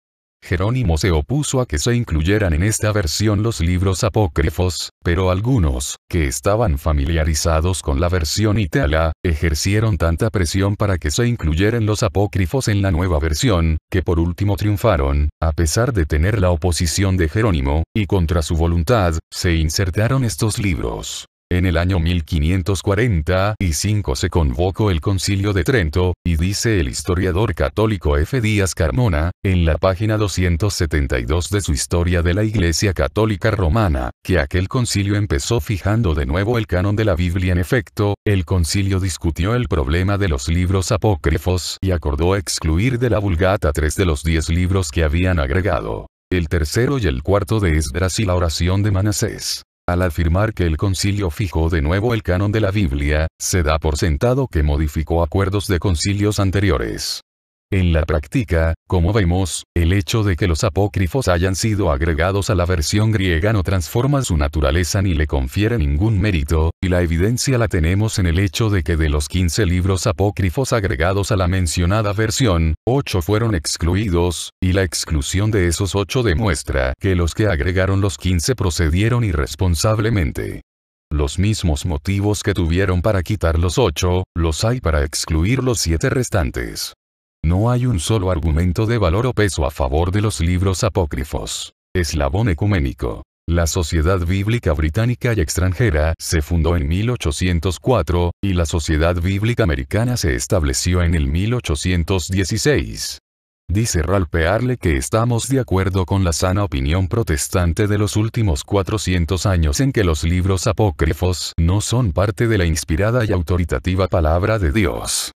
Jerónimo se opuso a que se incluyeran en esta versión los libros apócrifos, pero algunos, que estaban familiarizados con la versión itala, ejercieron tanta presión para que se incluyeran los apócrifos en la nueva versión, que por último triunfaron, a pesar de tener la oposición de Jerónimo, y contra su voluntad, se insertaron estos libros. En el año 1545 se convocó el concilio de Trento, y dice el historiador católico F. Díaz Carmona, en la página 272 de su Historia de la Iglesia Católica Romana, que aquel concilio empezó fijando de nuevo el canon de la Biblia. En efecto, el concilio discutió el problema de los libros apócrifos y acordó excluir de la Vulgata tres de los diez libros que habían agregado. El tercero y el cuarto de Esdras y la oración de Manasés. Al afirmar que el concilio fijó de nuevo el canon de la Biblia, se da por sentado que modificó acuerdos de concilios anteriores. En la práctica, como vemos, el hecho de que los apócrifos hayan sido agregados a la versión griega no transforma su naturaleza ni le confiere ningún mérito, y la evidencia la tenemos en el hecho de que de los 15 libros apócrifos agregados a la mencionada versión, 8 fueron excluidos, y la exclusión de esos ocho demuestra que los que agregaron los 15 procedieron irresponsablemente. Los mismos motivos que tuvieron para quitar los ocho, los hay para excluir los 7 restantes. No hay un solo argumento de valor o peso a favor de los libros apócrifos. Eslabón ecuménico. La Sociedad Bíblica Británica y Extranjera se fundó en 1804, y la Sociedad Bíblica Americana se estableció en el 1816. Dice Ralpearle que estamos de acuerdo con la sana opinión protestante de los últimos 400 años en que los libros apócrifos no son parte de la inspirada y autoritativa palabra de Dios.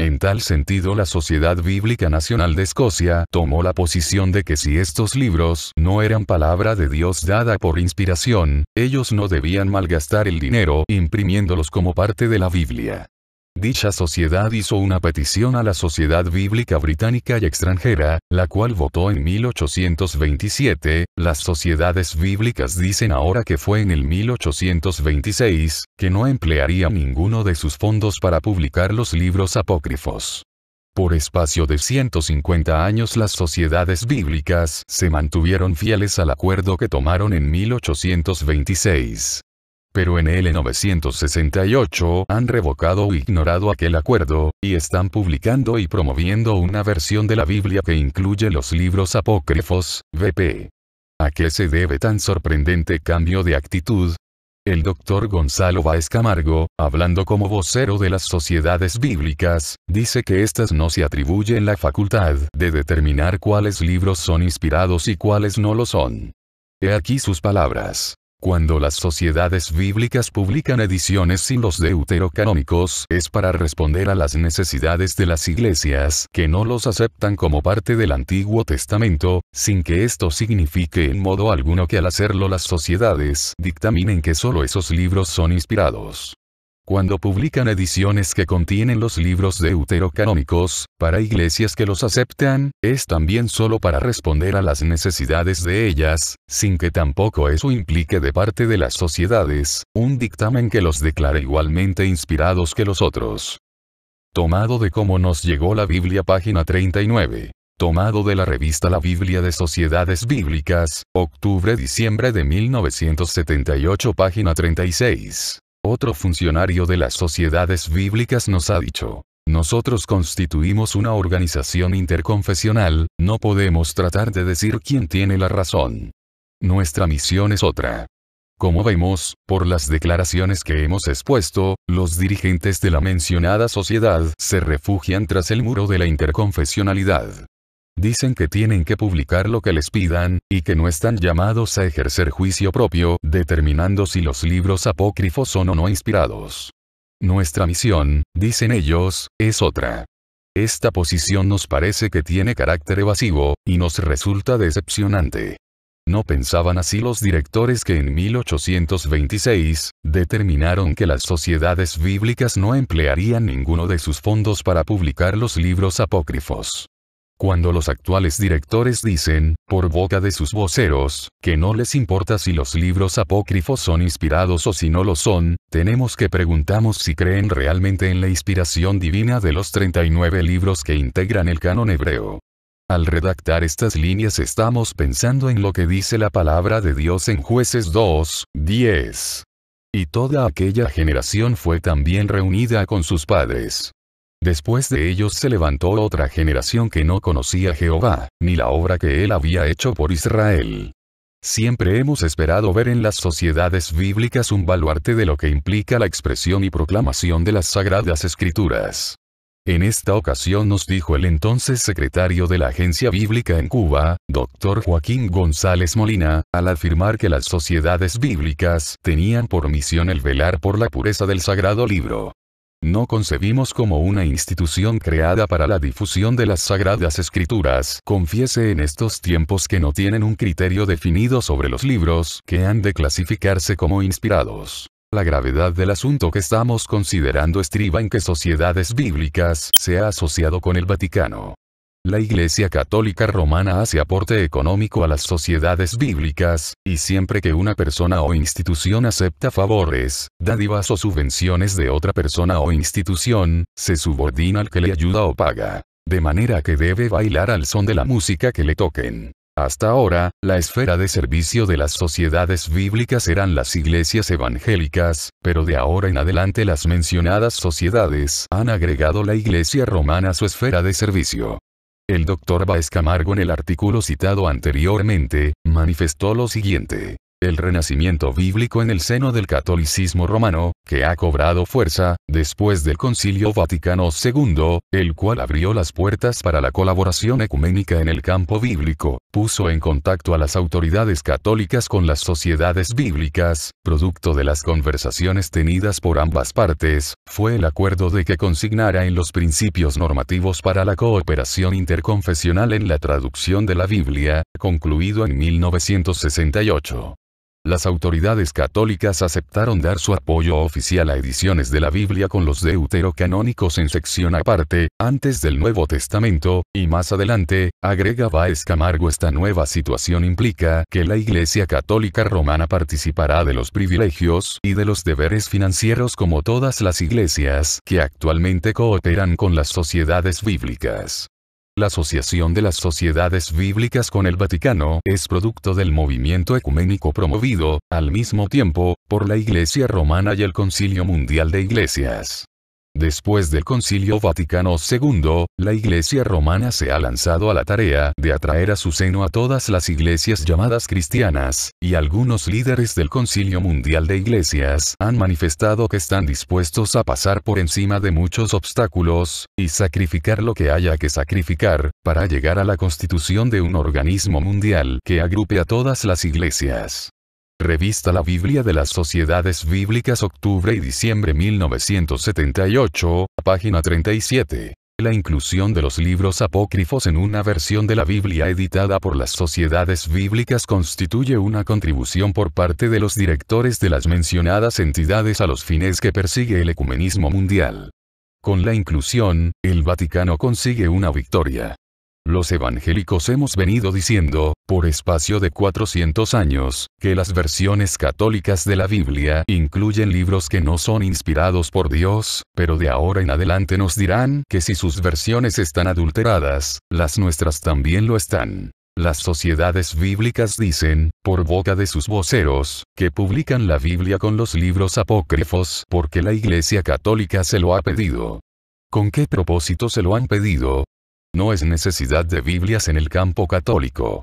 En tal sentido la Sociedad Bíblica Nacional de Escocia tomó la posición de que si estos libros no eran palabra de Dios dada por inspiración, ellos no debían malgastar el dinero imprimiéndolos como parte de la Biblia. Dicha sociedad hizo una petición a la Sociedad Bíblica Británica y Extranjera, la cual votó en 1827, las sociedades bíblicas dicen ahora que fue en el 1826, que no emplearía ninguno de sus fondos para publicar los libros apócrifos. Por espacio de 150 años las sociedades bíblicas se mantuvieron fieles al acuerdo que tomaron en 1826 pero en el 968 han revocado o ignorado aquel acuerdo, y están publicando y promoviendo una versión de la Biblia que incluye los libros apócrifos, VP. ¿A qué se debe tan sorprendente cambio de actitud? El doctor Gonzalo Vázquez Camargo, hablando como vocero de las sociedades bíblicas, dice que éstas no se atribuyen la facultad de determinar cuáles libros son inspirados y cuáles no lo son. He aquí sus palabras. Cuando las sociedades bíblicas publican ediciones sin los deuterocanónicos, es para responder a las necesidades de las iglesias que no los aceptan como parte del Antiguo Testamento, sin que esto signifique en modo alguno que al hacerlo las sociedades dictaminen que solo esos libros son inspirados. Cuando publican ediciones que contienen los libros deuterocanónicos, para iglesias que los aceptan, es también solo para responder a las necesidades de ellas, sin que tampoco eso implique de parte de las sociedades, un dictamen que los declare igualmente inspirados que los otros. Tomado de cómo nos llegó la Biblia página 39. Tomado de la revista La Biblia de Sociedades Bíblicas, octubre-diciembre de 1978 página 36. Otro funcionario de las sociedades bíblicas nos ha dicho, nosotros constituimos una organización interconfesional, no podemos tratar de decir quién tiene la razón. Nuestra misión es otra. Como vemos, por las declaraciones que hemos expuesto, los dirigentes de la mencionada sociedad se refugian tras el muro de la interconfesionalidad. Dicen que tienen que publicar lo que les pidan, y que no están llamados a ejercer juicio propio, determinando si los libros apócrifos son o no inspirados. Nuestra misión, dicen ellos, es otra. Esta posición nos parece que tiene carácter evasivo, y nos resulta decepcionante. No pensaban así los directores que en 1826, determinaron que las sociedades bíblicas no emplearían ninguno de sus fondos para publicar los libros apócrifos. Cuando los actuales directores dicen, por boca de sus voceros, que no les importa si los libros apócrifos son inspirados o si no lo son, tenemos que preguntamos si creen realmente en la inspiración divina de los 39 libros que integran el canon hebreo. Al redactar estas líneas estamos pensando en lo que dice la palabra de Dios en jueces 2, 10. Y toda aquella generación fue también reunida con sus padres. Después de ellos se levantó otra generación que no conocía Jehová, ni la obra que él había hecho por Israel. Siempre hemos esperado ver en las sociedades bíblicas un baluarte de lo que implica la expresión y proclamación de las sagradas escrituras. En esta ocasión nos dijo el entonces secretario de la Agencia Bíblica en Cuba, doctor Joaquín González Molina, al afirmar que las sociedades bíblicas tenían por misión el velar por la pureza del sagrado libro. No concebimos como una institución creada para la difusión de las sagradas escrituras. Confiese en estos tiempos que no tienen un criterio definido sobre los libros que han de clasificarse como inspirados. La gravedad del asunto que estamos considerando estriba en que sociedades bíblicas se ha asociado con el Vaticano. La Iglesia Católica Romana hace aporte económico a las sociedades bíblicas, y siempre que una persona o institución acepta favores, dádivas o subvenciones de otra persona o institución, se subordina al que le ayuda o paga. De manera que debe bailar al son de la música que le toquen. Hasta ahora, la esfera de servicio de las sociedades bíblicas eran las iglesias evangélicas, pero de ahora en adelante las mencionadas sociedades han agregado la iglesia romana a su esfera de servicio. El doctor Baez Camargo en el artículo citado anteriormente, manifestó lo siguiente el renacimiento bíblico en el seno del catolicismo romano, que ha cobrado fuerza, después del Concilio Vaticano II, el cual abrió las puertas para la colaboración ecuménica en el campo bíblico, puso en contacto a las autoridades católicas con las sociedades bíblicas, producto de las conversaciones tenidas por ambas partes, fue el acuerdo de que consignara en los principios normativos para la cooperación interconfesional en la traducción de la Biblia, concluido en 1968. Las autoridades católicas aceptaron dar su apoyo oficial a ediciones de la Biblia con los deuterocanónicos en sección aparte, antes del Nuevo Testamento, y más adelante, agrega Baez Camargo esta nueva situación implica que la Iglesia Católica Romana participará de los privilegios y de los deberes financieros como todas las iglesias que actualmente cooperan con las sociedades bíblicas. La asociación de las sociedades bíblicas con el Vaticano es producto del movimiento ecuménico promovido, al mismo tiempo, por la Iglesia Romana y el Concilio Mundial de Iglesias. Después del Concilio Vaticano II, la Iglesia romana se ha lanzado a la tarea de atraer a su seno a todas las iglesias llamadas cristianas, y algunos líderes del Concilio Mundial de Iglesias han manifestado que están dispuestos a pasar por encima de muchos obstáculos, y sacrificar lo que haya que sacrificar, para llegar a la constitución de un organismo mundial que agrupe a todas las iglesias. Revista La Biblia de las Sociedades Bíblicas octubre y diciembre 1978, página 37. La inclusión de los libros apócrifos en una versión de la Biblia editada por las sociedades bíblicas constituye una contribución por parte de los directores de las mencionadas entidades a los fines que persigue el ecumenismo mundial. Con la inclusión, el Vaticano consigue una victoria. Los evangélicos hemos venido diciendo, por espacio de 400 años, que las versiones católicas de la Biblia incluyen libros que no son inspirados por Dios, pero de ahora en adelante nos dirán que si sus versiones están adulteradas, las nuestras también lo están. Las sociedades bíblicas dicen, por boca de sus voceros, que publican la Biblia con los libros apócrifos porque la Iglesia Católica se lo ha pedido. ¿Con qué propósito se lo han pedido? No es necesidad de Biblias en el campo católico.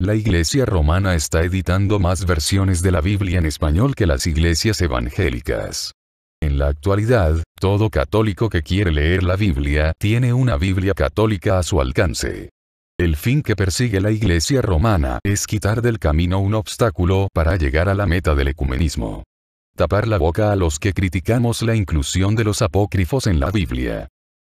La Iglesia romana está editando más versiones de la Biblia en español que las iglesias evangélicas. En la actualidad, todo católico que quiere leer la Biblia tiene una Biblia católica a su alcance. El fin que persigue la Iglesia romana es quitar del camino un obstáculo para llegar a la meta del ecumenismo. Tapar la boca a los que criticamos la inclusión de los apócrifos en la Biblia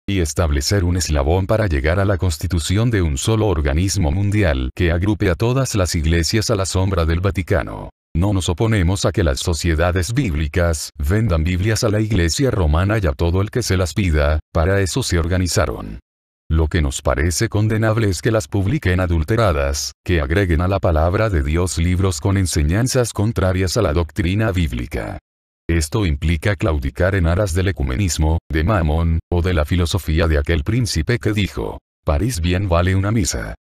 y establecer un eslabón para llegar a la constitución de un solo organismo mundial que agrupe a todas las iglesias a la sombra del Vaticano. No nos oponemos a que las sociedades bíblicas vendan Biblias a la Iglesia romana y a todo el que se las pida, para eso se organizaron. Lo que nos parece condenable es que las publiquen adulteradas, que agreguen a la palabra de Dios libros con enseñanzas contrarias a la doctrina bíblica. Esto implica claudicar en aras del ecumenismo, de Mamón, o de la filosofía de aquel príncipe que dijo, París bien vale una misa.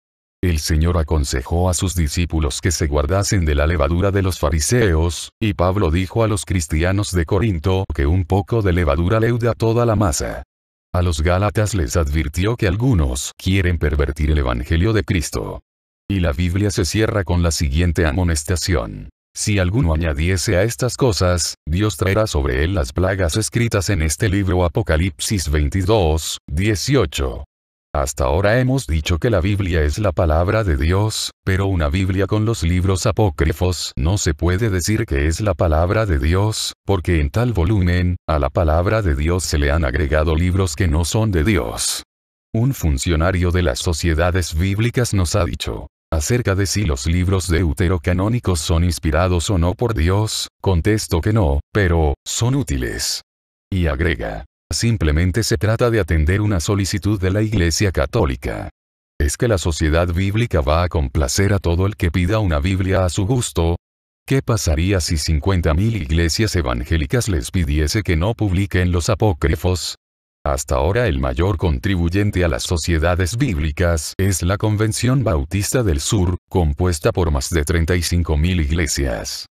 El Señor aconsejó a sus discípulos que se guardasen de la levadura de los fariseos, y Pablo dijo a los cristianos de Corinto que un poco de levadura leuda toda la masa. A los Gálatas les advirtió que algunos quieren pervertir el Evangelio de Cristo. Y la Biblia se cierra con la siguiente amonestación. Si alguno añadiese a estas cosas, Dios traerá sobre él las plagas escritas en este libro Apocalipsis 22, 18. Hasta ahora hemos dicho que la Biblia es la palabra de Dios, pero una Biblia con los libros apócrifos no se puede decir que es la palabra de Dios, porque en tal volumen, a la palabra de Dios se le han agregado libros que no son de Dios. Un funcionario de las sociedades bíblicas nos ha dicho, acerca de si los libros deuterocanónicos son inspirados o no por Dios, contesto que no, pero, son útiles. Y agrega, simplemente se trata de atender una solicitud de la Iglesia Católica. ¿Es que la sociedad bíblica va a complacer a todo el que pida una Biblia a su gusto? ¿Qué pasaría si 50.000 iglesias evangélicas les pidiese que no publiquen los apócrifos? Hasta ahora el mayor contribuyente a las sociedades bíblicas es la Convención Bautista del Sur, compuesta por más de 35.000 iglesias.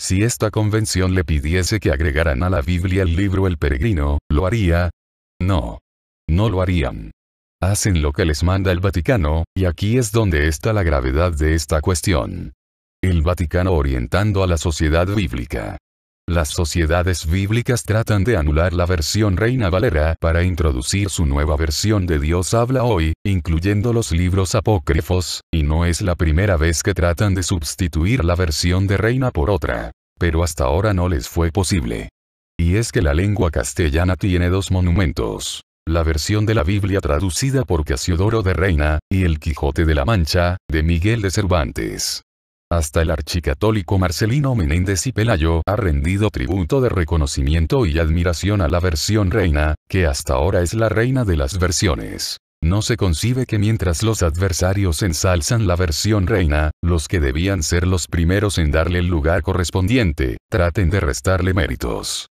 Si esta convención le pidiese que agregaran a la Biblia el libro El Peregrino, ¿lo haría? No. No lo harían. Hacen lo que les manda el Vaticano, y aquí es donde está la gravedad de esta cuestión. El Vaticano orientando a la sociedad bíblica. Las sociedades bíblicas tratan de anular la versión Reina Valera para introducir su nueva versión de Dios habla hoy, incluyendo los libros apócrifos, y no es la primera vez que tratan de sustituir la versión de Reina por otra. Pero hasta ahora no les fue posible. Y es que la lengua castellana tiene dos monumentos. La versión de la Biblia traducida por Casiodoro de Reina, y El Quijote de la Mancha, de Miguel de Cervantes. Hasta el archicatólico Marcelino Menéndez y Pelayo ha rendido tributo de reconocimiento y admiración a la versión reina, que hasta ahora es la reina de las versiones. No se concibe que mientras los adversarios ensalzan la versión reina, los que debían ser los primeros en darle el lugar correspondiente, traten de restarle méritos.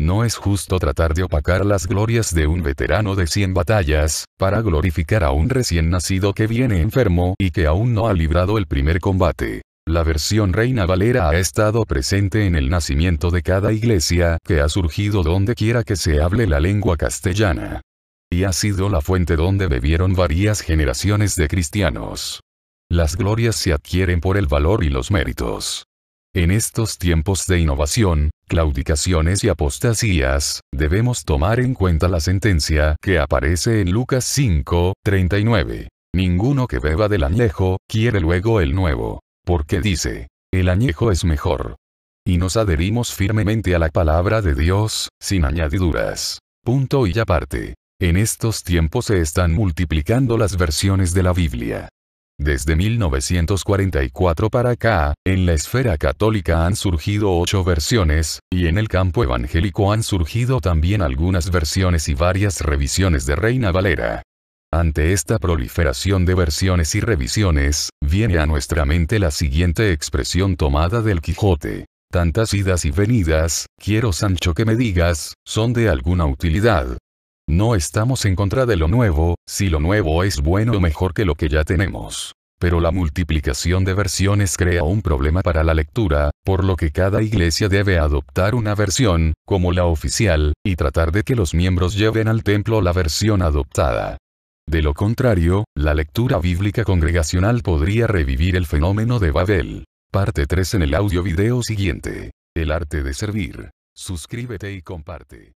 No es justo tratar de opacar las glorias de un veterano de 100 batallas, para glorificar a un recién nacido que viene enfermo y que aún no ha librado el primer combate. La versión Reina Valera ha estado presente en el nacimiento de cada iglesia que ha surgido donde quiera que se hable la lengua castellana. Y ha sido la fuente donde bebieron varias generaciones de cristianos. Las glorias se adquieren por el valor y los méritos. En estos tiempos de innovación, claudicaciones y apostasías, debemos tomar en cuenta la sentencia que aparece en Lucas 5, 39. Ninguno que beba del añejo, quiere luego el nuevo porque dice, el añejo es mejor. Y nos adherimos firmemente a la palabra de Dios, sin añadiduras. Punto y aparte. En estos tiempos se están multiplicando las versiones de la Biblia. Desde 1944 para acá, en la esfera católica han surgido ocho versiones, y en el campo evangélico han surgido también algunas versiones y varias revisiones de Reina Valera. Ante esta proliferación de versiones y revisiones, viene a nuestra mente la siguiente expresión tomada del Quijote. Tantas idas y venidas, quiero Sancho que me digas, son de alguna utilidad. No estamos en contra de lo nuevo, si lo nuevo es bueno o mejor que lo que ya tenemos. Pero la multiplicación de versiones crea un problema para la lectura, por lo que cada iglesia debe adoptar una versión, como la oficial, y tratar de que los miembros lleven al templo la versión adoptada. De lo contrario, la lectura bíblica congregacional podría revivir el fenómeno de Babel. Parte 3 en el audio video siguiente. El arte de servir. Suscríbete y comparte.